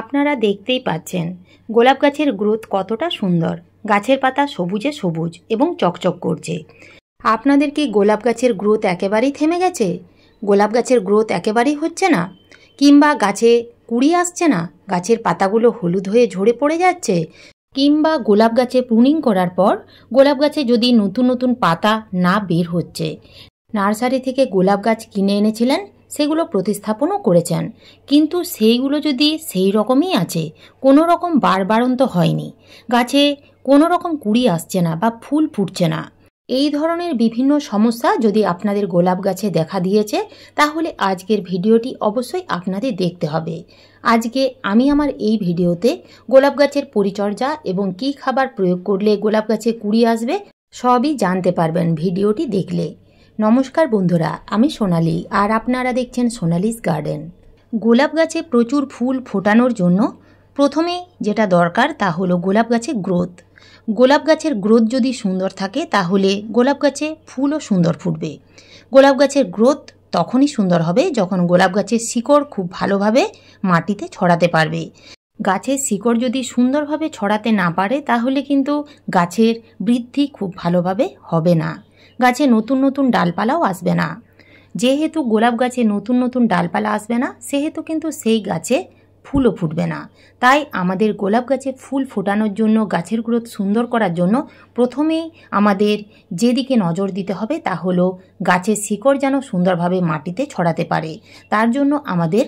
আপনারা দেখতেই পাচ্ছেন গোলাপ গাছের গ্রোথ কতটা সুন্দর গাছের পাতা সবুজে সবুজ এবং চকচক করছে আপনাদের কি গোলাপ গাছের গ্রোথ একেবারেই থেমে গেছে গোলাপ গাছের গ্রোথ একেবারেই হচ্ছে না কিংবা গাছে কুড়ি আসছে না গাছের পাতাগুলো হলুদ হয়ে ঝরে পড়ে যাচ্ছে কিংবা গোলাপ গাছে প্রুনিং করার পর গোলাপ গাছে যদি নতুন নতুন পাতা না বের হচ্ছে নার্সারি থেকে গোলাপ গাছ কিনে এনেছিলেন সেগুলো প্রতিস্থাপনও করেছেন কিন্তু সেইগুলো যদি সেই রকমই আছে কোনো রকম বারবারন্ত হয়নি গাছে কোনো রকম কুড়ি আসছে না বা ফুল ফুটছে না এই ধরনের বিভিন্ন সমস্যা যদি আপনাদের গোলাপ গাছে দেখা দিয়েছে তাহলে আজকের ভিডিওটি অবশ্যই আপনাদের দেখতে হবে আজকে আমি আমার এই ভিডিওতে গোলাপ গাছের পরিচর্যা এবং কি খাবার প্রয়োগ করলে গোলাপ গাছে কুড়ি আসবে সবই জানতে পারবেন ভিডিওটি দেখলে নমস্কার বন্ধুরা আমি সোনালি আর আপনারা দেখছেন সোনালিস গার্ডেন গোলাপ গাছে প্রচুর ফুল ফোটানোর জন্য প্রথমে যেটা দরকার তা হলো গোলাপ গাছে গ্রোথ গোলাপ গাছের গ্রোথ যদি সুন্দর থাকে তাহলে গোলাপ গাছে ফুলও সুন্দর ফুটবে গোলাপ গাছের গ্রোথ তখনই সুন্দর হবে যখন গোলাপ গাছের শিকড় খুব ভালোভাবে মাটিতে ছড়াতে পারবে গাছের শিকড় যদি সুন্দরভাবে ছড়াতে না পারে তাহলে কিন্তু গাছের বৃদ্ধি খুব ভালোভাবে হবে না গাছে নতুন নতুন ডালপালাও আসবে না যেহেতু গোলাপ গাছে নতুন নতুন ডালপালা আসবে না সেহেতু কিন্তু সেই গাছে ফুলও ফুটবে না তাই আমাদের গোলাপ গাছে ফুল ফোটানোর জন্য গাছের গ্রোথ সুন্দর করার জন্য প্রথমেই আমাদের যেদিকে নজর দিতে হবে তা হলো গাছের শিকড় যেন সুন্দরভাবে মাটিতে ছড়াতে পারে তার জন্য আমাদের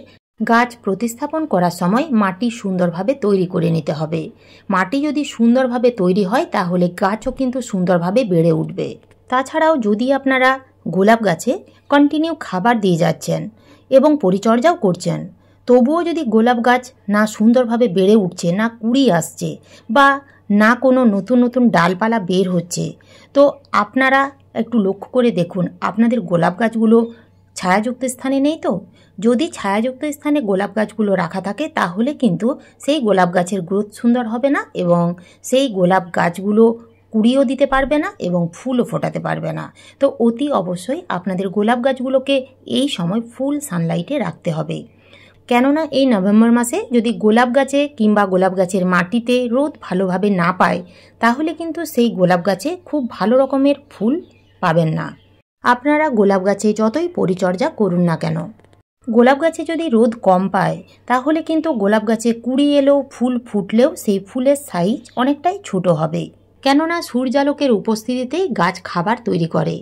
গাছ প্রতিস্থাপন করার সময় মাটি সুন্দরভাবে তৈরি করে নিতে হবে মাটি যদি সুন্দরভাবে তৈরি হয় তাহলে গাছও কিন্তু সুন্দরভাবে বেড়ে উঠবে তাছাড়াও যদি আপনারা গোলাপ গাছে কন্টিনিউ খাবার দিয়ে যাচ্ছেন এবং পরিচর্যাও করছেন তবুও যদি গোলাপ গাছ না সুন্দরভাবে বেড়ে উঠছে না কুড়ি আসছে বা না কোনো নতুন নতুন ডালপালা বের হচ্ছে তো আপনারা একটু লক্ষ্য করে দেখুন আপনাদের গোলাপ গাছগুলো ছায়াযুক্ত স্থানে নেই তো যদি ছায়াযুক্ত স্থানে গোলাপ গাছগুলো রাখা থাকে তাহলে কিন্তু সেই গোলাপ গাছের গ্রোথ সুন্দর হবে না এবং সেই গোলাপ গাছগুলো কুড়িও দিতে পারবে না এবং ফুলও ফোটাতে পারবে না তো অতি অবশ্যই আপনাদের গোলাপ গাছগুলোকে এই সময় ফুল সানলাইটে রাখতে হবে কেননা এই নভেম্বর মাসে যদি গোলাপ গাছে কিংবা গোলাপ গাছের মাটিতে রোদ ভালোভাবে না পায় তাহলে কিন্তু সেই গোলাপ গাছে খুব ভালো রকমের ফুল পাবেন না আপনারা গোলাপ গাছে যতই পরিচর্যা করুন না কেন গোলাপ গাছে যদি রোদ কম পায় তাহলে কিন্তু গোলাপ গাছে কুড়ি এলেও ফুল ফুটলেও সেই ফুলের সাইজ অনেকটাই ছোট হবে কেননা সূর্যালোকের উপস্থিতিতে গাছ খাবার তৈরি করে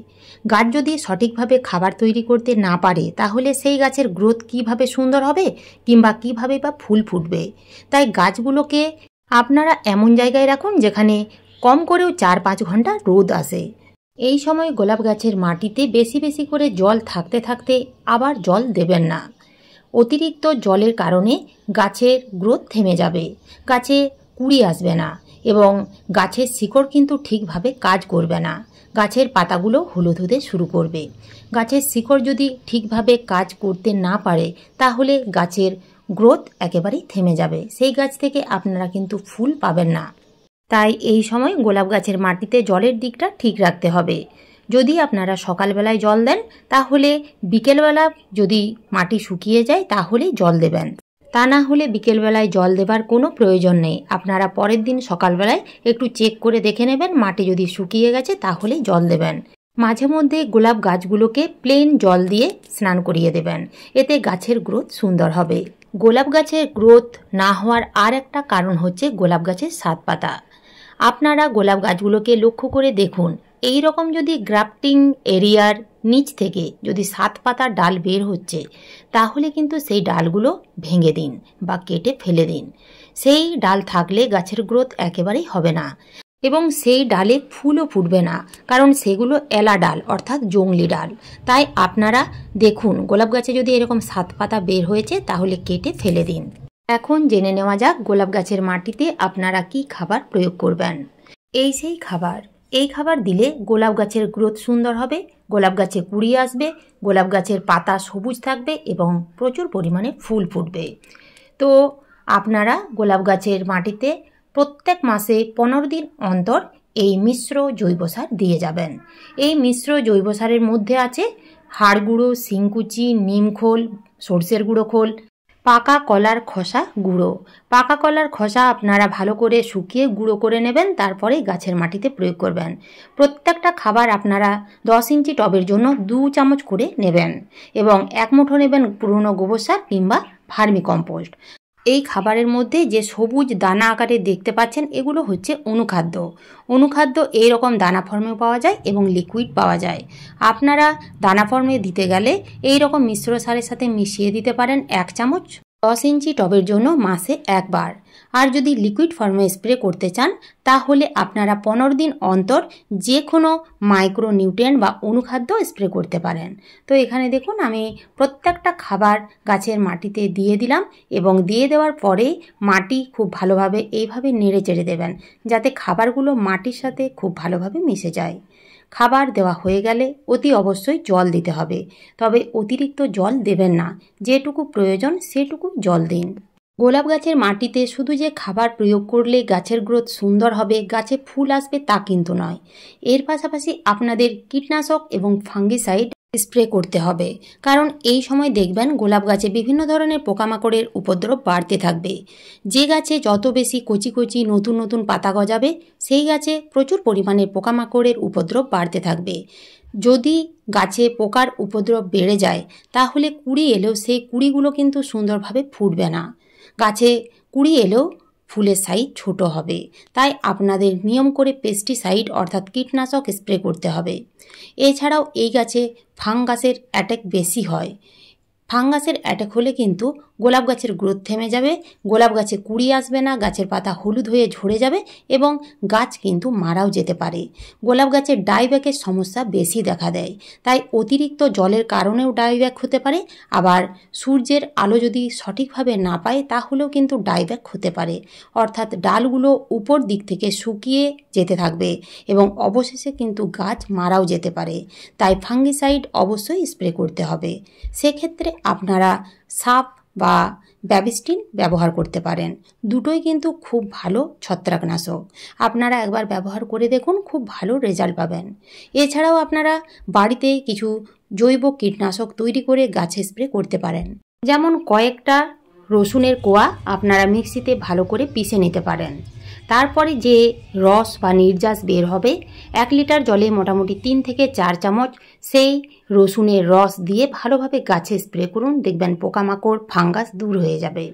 গাছ যদি সঠিকভাবে খাবার তৈরি করতে না পারে তাহলে সেই গাছের গ্রোথ কিভাবে সুন্দর হবে কিংবা কিভাবে বা ফুল ফুটবে তাই গাছগুলোকে আপনারা এমন জায়গায় রাখুন যেখানে কম করেও চার পাঁচ ঘন্টা রোদ আসে এই সময় গোলাপ গাছের মাটিতে বেশি বেশি করে জল থাকতে থাকতে আবার জল দেবেন না অতিরিক্ত জলের কারণে গাছের গ্রোথ থেমে যাবে গাছে কুড়ি আসবে না এবং গাছের শিকড় কিন্তু ঠিকভাবে কাজ করবে না গাছের পাতাগুলো হলুদ হতে শুরু করবে গাছের শিকড় যদি ঠিকভাবে কাজ করতে না পারে তাহলে গাছের গ্রোথ একেবারেই থেমে যাবে সেই গাছ থেকে আপনারা কিন্তু ফুল পাবেন না তাই এই সময় গোলাপ গাছের মাটিতে জলের দিকটা ঠিক রাখতে হবে যদি আপনারা সকালবেলায় জল দেন তাহলে বিকেলবেলা যদি মাটি শুকিয়ে যায় তাহলেই জল দেবেন তা না হলে বিকেলবেলায় জল দেবার কোনো প্রয়োজন নেই আপনারা পরের দিন সকালবেলায় একটু চেক করে দেখে নেবেন মাটি যদি শুকিয়ে গেছে তাহলে জল দেবেন মাঝে মধ্যে গোলাপ গাছগুলোকে প্লেন জল দিয়ে স্নান করিয়ে দেবেন এতে গাছের গ্রোথ সুন্দর হবে গোলাপ গাছের গ্রোথ না হওয়ার আর একটা কারণ হচ্ছে গোলাপ গাছের সাত পাতা আপনারা গোলাপ গাছগুলোকে লক্ষ্য করে দেখুন এই রকম যদি গ্রাফটিং এরিয়ার নিচ থেকে যদি সাত পাতার ডাল বের হচ্ছে তাহলে কিন্তু সেই ডালগুলো ভেঙে দিন বা কেটে ফেলে দিন সেই ডাল থাকলে গাছের গ্রোথ একেবারেই হবে না এবং সেই ডালে ফুলও ফুটবে না কারণ সেগুলো এলা ডাল অর্থাৎ জংলি ডাল তাই আপনারা দেখুন গোলাপ গাছে যদি এরকম সাত পাতা বের হয়েছে তাহলে কেটে ফেলে দিন এখন জেনে নেওয়া যাক গোলাপ গাছের মাটিতে আপনারা কি খাবার প্রয়োগ করবেন এই সেই খাবার এই খাবার দিলে গোলাপ গাছের গ্রোথ সুন্দর হবে গোলাপ গাছে কুড়ি আসবে গোলাপ গাছের পাতা সবুজ থাকবে এবং প্রচুর পরিমাণে ফুল ফুটবে তো আপনারা গোলাপ গাছের মাটিতে প্রত্যেক মাসে পনেরো দিন অন্তর এই মিশ্র জৈব সার দিয়ে যাবেন এই মিশ্র জৈব সারের মধ্যে আছে হাড় গুঁড়ো শিংকুচি নিমখোল সর্ষের গুঁড়ো খোল পাকা কলার খসা গুঁড়ো পাকা কলার খসা আপনারা ভালো করে শুকিয়ে গুঁড়ো করে নেবেন তারপরে গাছের মাটিতে প্রয়োগ করবেন প্রত্যেকটা খাবার আপনারা দশ ইঞ্চি টবের জন্য দু চামচ করে নেবেন এবং এক মুঠো নেবেন পুরনো গোবর সার কিংবা ভার্মি কম্পোস্ট এই খাবারের মধ্যে যে সবুজ দানা আকারে দেখতে পাচ্ছেন এগুলো হচ্ছে অনুখাদ্য অনুখাদ্য এই রকম দানা ফর্মেও পাওয়া যায় এবং লিকুইড পাওয়া যায় আপনারা দানা ফর্মে দিতে গেলে এই রকম মিশ্র সারের সাথে মিশিয়ে দিতে পারেন এক চামচ দশ ইঞ্চি টবের জন্য মাসে একবার আর যদি লিকুইড ফর্মে স্প্রে করতে চান তাহলে আপনারা পনেরো দিন অন্তর যে কোনো মাইক্রো নিউট্রিয়েন্ট বা অনুখাদ্য স্প্রে করতে পারেন তো এখানে দেখুন আমি প্রত্যেকটা খাবার গাছের মাটিতে দিয়ে দিলাম এবং দিয়ে দেওয়ার পরে মাটি খুব ভালোভাবে এইভাবে নেড়ে চেড়ে দেবেন যাতে খাবারগুলো মাটির সাথে খুব ভালোভাবে মিশে যায় খাবার দেওয়া হয়ে গেলে অতি অবশ্যই জল দিতে হবে তবে অতিরিক্ত জল দেবেন না যেটুকু প্রয়োজন সেটুকু জল দিন গোলাপ গাছের মাটিতে শুধু যে খাবার প্রয়োগ করলে গাছের গ্রোথ সুন্দর হবে গাছে ফুল আসবে তা কিন্তু নয় এর পাশাপাশি আপনাদের কীটনাশক এবং ফাঙ্গিসাইড স্প্রে করতে হবে কারণ এই সময় দেখবেন গোলাপ গাছে বিভিন্ন ধরনের পোকামাকড়ের উপদ্রব বাড়তে থাকবে যে গাছে যত বেশি কচি কচি নতুন নতুন পাতা গজাবে সেই গাছে প্রচুর পরিমাণে পোকামাকড়ের উপদ্রব বাড়তে থাকবে যদি গাছে পোকার উপদ্রব বেড়ে যায় তাহলে কুড়ি এলেও সেই কুড়িগুলো কিন্তু সুন্দরভাবে ফুটবে না গাছে কুড়ি এলেও ফুলের সাইজ ছোট হবে তাই আপনাদের নিয়ম করে পেস্টিসাইড অর্থাৎ কীটনাশক স্প্রে করতে হবে এছাড়াও এই গাছে ফাঙ্গাসের অ্যাট্যাক বেশি হয় ফাঙ্গাসের অ্যাটাক হলে কিন্তু গোলাপ গাছের গ্রোথ থেমে যাবে গোলাপ গাছে কুড়ি আসবে না গাছের পাতা হলুদ হয়ে ঝরে যাবে এবং গাছ কিন্তু মারাও যেতে পারে গোলাপ গাছের ডাইব্যাকের সমস্যা বেশি দেখা দেয় তাই অতিরিক্ত জলের কারণেও ডাইব্যাক হতে পারে আবার সূর্যের আলো যদি সঠিকভাবে না পায় তাহলেও কিন্তু ডাইব্যাক হতে পারে অর্থাৎ ডালগুলো উপর দিক থেকে শুকিয়ে যেতে থাকবে এবং অবশেষে কিন্তু গাছ মারাও যেতে পারে তাই ফাঙ্গিসাইড অবশ্যই স্প্রে করতে হবে সেক্ষেত্রে আপনারা সাপ বা ব্যাবিস্টিন ব্যবহার করতে পারেন দুটোই কিন্তু খুব ভালো ছত্রাকনাশক আপনারা একবার ব্যবহার করে দেখুন খুব ভালো রেজাল্ট পাবেন এছাড়াও আপনারা বাড়িতে কিছু জৈব কীটনাশক তৈরি করে গাছে স্প্রে করতে পারেন যেমন কয়েকটা রসুনের কোয়া আপনারা মিক্সিতে ভালো করে পিষে নিতে পারেন তারপরে যে রস বা নির্যাস বের হবে এক লিটার জলে মোটামুটি তিন থেকে চার চামচ সেই রসুনের রস দিয়ে ভালোভাবে গাছে স্প্রে করুন দেখবেন পোকামাকড় ফাঙ্গাস দূর হয়ে যাবে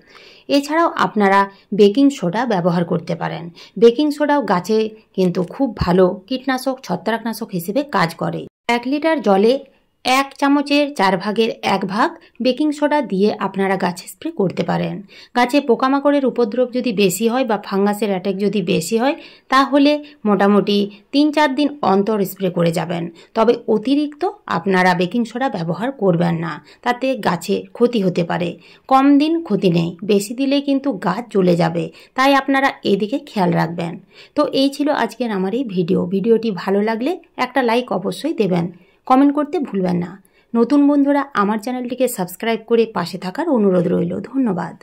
এছাড়াও আপনারা বেকিং সোডা ব্যবহার করতে পারেন বেকিং সোডাও গাছে কিন্তু খুব ভালো কীটনাশক ছত্রাকনাশক হিসেবে কাজ করে এক লিটার জলে এক চামচের চার ভাগের এক ভাগ বেকিং সোডা দিয়ে আপনারা গাছে স্প্রে করতে পারেন গাছে পোকামাকড়ের উপদ্রব যদি বেশি হয় বা ফাঙ্গাসের অ্যাটেক যদি বেশি হয় তাহলে মোটামুটি তিন চার দিন অন্তর স্প্রে করে যাবেন তবে অতিরিক্ত আপনারা বেকিং সোডা ব্যবহার করবেন না তাতে গাছে ক্ষতি হতে পারে কম দিন ক্ষতি নেই বেশি দিলে কিন্তু গাছ চলে যাবে তাই আপনারা এদিকে খেয়াল রাখবেন তো এই ছিল আজকের আমার এই ভিডিও ভিডিওটি ভালো লাগলে একটা লাইক অবশ্যই দেবেন কমেন্ট করতে ভুলবেন না নতুন বন্ধুরা আমার চ্যানেলটিকে সাবস্ক্রাইব করে পাশে থাকার অনুরোধ রইল ধন্যবাদ